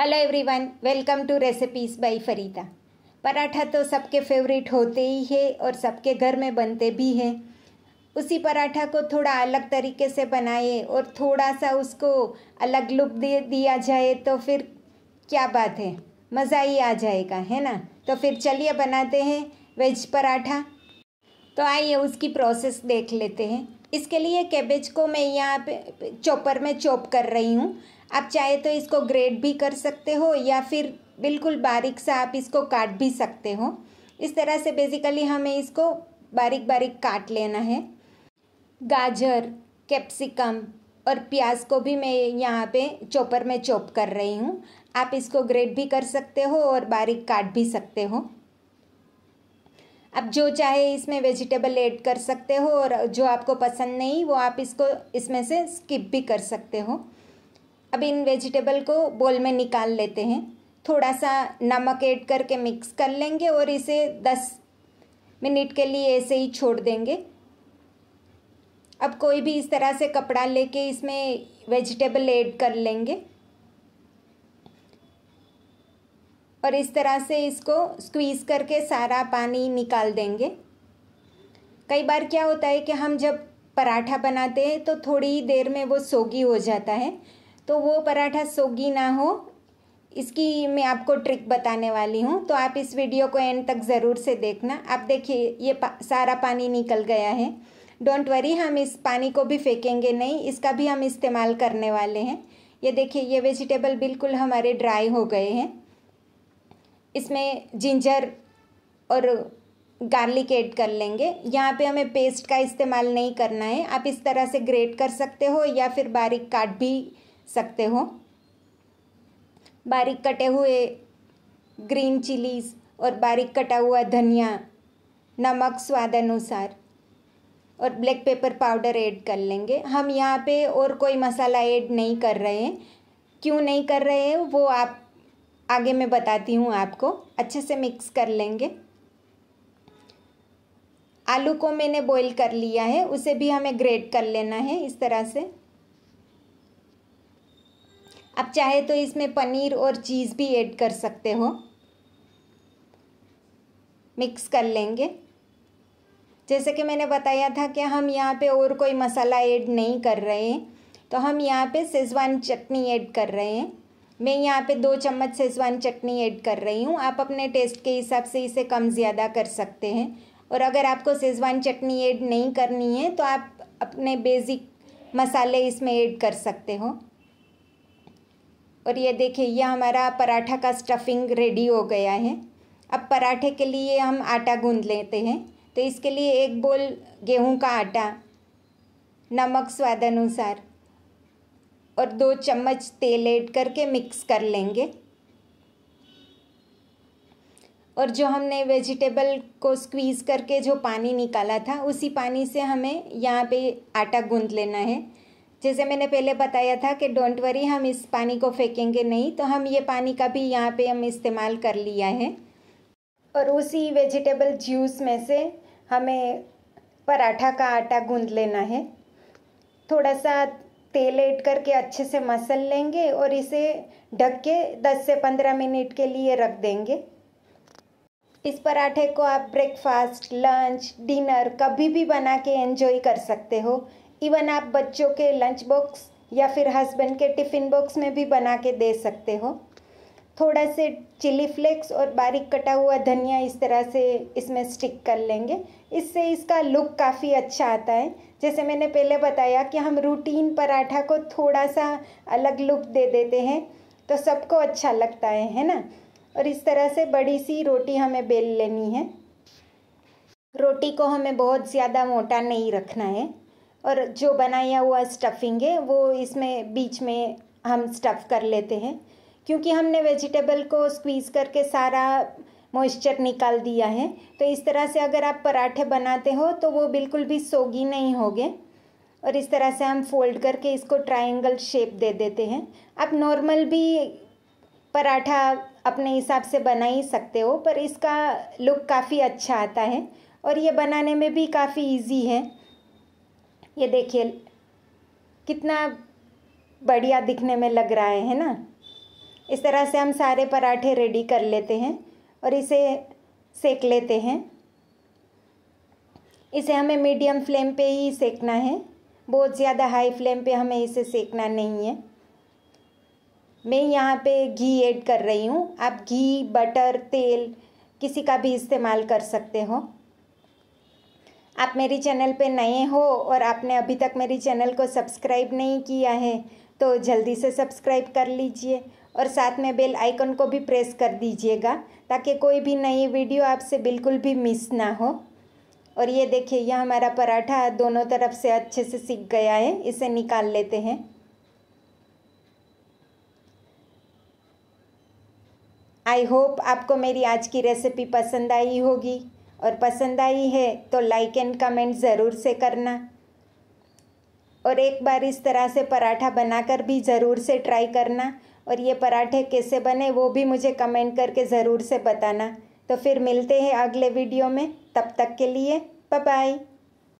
hello everyone welcome to recipes by Farida paratha तो सबके favourite होते ही है और सबके घर में बनते भी हैं उसी पराठा को थोड़ा अलग तरीके से बनाए और थोड़ा सा उसको अलग लुक दे दिया जाए तो फिर क्या बात है मज़ा ही आ जाएगा है ना तो फिर चलिए बनाते हैं वेज पराठा तो आइए उसकी प्रोसेस देख लेते हैं इसके लिए कैबेज को मैं यहाँ पे चॉपर में चॉप कर रही हूँ आप चाहे तो इसको ग्रेट भी कर सकते हो या फिर बिल्कुल बारीक सा आप इसको काट भी सकते हो इस तरह से बेसिकली हमें इसको बारीक बारीक काट लेना है गाजर कैप्सिकम और प्याज को भी मैं यहाँ पे चॉपर में चॉप कर रही हूँ आप इसको ग्रेट भी कर सकते हो और बारीक काट भी सकते हो आप जो चाहे इसमें वेजिटेबल ऐड कर सकते हो और जो आपको पसंद नहीं वो आप इसको इसमें से स्किप भी कर सकते हो अब इन वेजिटेबल को बोल में निकाल लेते हैं थोड़ा सा नमक ऐड करके मिक्स कर लेंगे और इसे दस मिनट के लिए ऐसे ही छोड़ देंगे अब कोई भी इस तरह से कपड़ा लेके इसमें वेजिटेबल ऐड कर लेंगे और इस तरह से इसको स्क्वीज़ करके सारा पानी निकाल देंगे कई बार क्या होता है कि हम जब पराठा बनाते हैं तो थोड़ी देर में वो सोगी हो जाता है तो वो पराठा सोगी ना हो इसकी मैं आपको ट्रिक बताने वाली हूँ तो आप इस वीडियो को एंड तक ज़रूर से देखना आप देखिए ये पा, सारा पानी निकल गया है डोंट वरी हम इस पानी को भी फेंकेंगे नहीं इसका भी हम इस्तेमाल करने वाले हैं ये देखिए ये वेजिटेबल बिल्कुल हमारे ड्राई हो गए हैं इसमें जिंजर और गार्लिक ऐड कर लेंगे यहाँ पे हमें पेस्ट का इस्तेमाल नहीं करना है आप इस तरह से ग्रेट कर सकते हो या फिर बारीक काट भी सकते हो बारीक कटे हुए ग्रीन चिलीज़ और बारीक कटा हुआ धनिया नमक स्वाद अनुसार और ब्लैक पेपर पाउडर ऐड कर लेंगे हम यहाँ पे और कोई मसाला ऐड नहीं कर रहे हैं क्यों नहीं कर रहे हैं वो आप आगे मैं बताती हूँ आपको अच्छे से मिक्स कर लेंगे आलू को मैंने बॉईल कर लिया है उसे भी हमें ग्रेट कर लेना है इस तरह से आप चाहे तो इसमें पनीर और चीज़ भी ऐड कर सकते हो मिक्स कर लेंगे जैसे कि मैंने बताया था कि हम यहाँ पे और कोई मसाला ऐड नहीं कर रहे हैं तो हम यहाँ पे सेजवान चटनी ऐड कर रहे हैं मैं यहाँ पे दो चम्मच सेजवान चटनी ऐड कर रही हूँ आप अपने टेस्ट के हिसाब से इसे कम ज़्यादा कर सकते हैं और अगर आपको सेजवान चटनी ऐड नहीं करनी है तो आप अपने बेसिक मसाले इसमें ऐड कर सकते हो और ये देखिए यह हमारा पराठा का स्टफिंग रेडी हो गया है अब पराठे के लिए हम आटा गूंद लेते हैं तो इसके लिए एक बोल गेहूं का आटा नमक स्वाद अनुसार और दो चम्मच तेल ऐड करके मिक्स कर लेंगे और जो हमने वेजिटेबल को स्क्वीज़ करके जो पानी निकाला था उसी पानी से हमें यहाँ पे आटा गूंद लेना है जैसे मैंने पहले बताया था कि डोंट वरी हम इस पानी को फेंकेंगे नहीं तो हम ये पानी का भी यहाँ पे हम इस्तेमाल कर लिया है और उसी वेजिटेबल जूस में से हमें पराठा का आटा गूंद लेना है थोड़ा सा तेल ऐड करके अच्छे से मसल लेंगे और इसे ढक के 10 से 15 मिनट के लिए रख देंगे इस पराठे को आप ब्रेकफास्ट लंच डिनर कभी भी बना के एंजॉय कर सकते हो इवन आप बच्चों के लंच बॉक्स या फिर हस्बैंड के टिफ़िन बॉक्स में भी बना के दे सकते हो थोड़ा से चिली फ्लेक्स और बारीक कटा हुआ धनिया इस तरह से इसमें स्टिक कर लेंगे इससे इसका लुक काफ़ी अच्छा आता है जैसे मैंने पहले बताया कि हम रूटीन पराठा को थोड़ा सा अलग लुक दे देते हैं तो सबको अच्छा लगता है है ना और इस तरह से बड़ी सी रोटी हमें बेल लेनी है रोटी को हमें बहुत ज़्यादा मोटा नहीं रखना है और जो बनाया हुआ स्टफिंग है वो इसमें बीच में हम स्टफ़ कर लेते हैं क्योंकि हमने वेजिटेबल को स्क्वीज़ करके सारा मॉइस्चर निकाल दिया है तो इस तरह से अगर आप पराठे बनाते हो तो वो बिल्कुल भी सोगी नहीं होंगे और इस तरह से हम फोल्ड करके इसको ट्रायंगल शेप दे देते हैं आप नॉर्मल भी पराठा अपने हिसाब से बना ही सकते हो पर इसका लुक काफ़ी अच्छा आता है और ये बनाने में भी काफ़ी इजी है ये देखिए कितना बढ़िया दिखने में लग रहा है है ना इस तरह से हम सारे पराठे रेडी कर लेते हैं और इसे सेक लेते हैं इसे हमें मीडियम फ्लेम पे ही सेकना है बहुत ज़्यादा हाई फ्लेम पे हमें इसे सेकना नहीं है मैं यहाँ पे घी ऐड कर रही हूँ आप घी बटर तेल किसी का भी इस्तेमाल कर सकते हो आप मेरी चैनल पे नए हो और आपने अभी तक मेरी चैनल को सब्सक्राइब नहीं किया है तो जल्दी से सब्सक्राइब कर लीजिए और साथ में बेल आइकन को भी प्रेस कर दीजिएगा ताकि कोई भी नई वीडियो आपसे बिल्कुल भी मिस ना हो और ये देखिए यह हमारा पराठा दोनों तरफ से अच्छे से सीख गया है इसे निकाल लेते हैं आई होप आपको मेरी आज की रेसिपी पसंद आई होगी और पसंद आई है तो लाइक एंड कमेंट ज़रूर से करना और एक बार इस तरह से पराठा बनाकर भी ज़रूर से ट्राई करना और ये पराठे कैसे बने वो भी मुझे कमेंट करके ज़रूर से बताना तो फिर मिलते हैं अगले वीडियो में तब तक के लिए बाय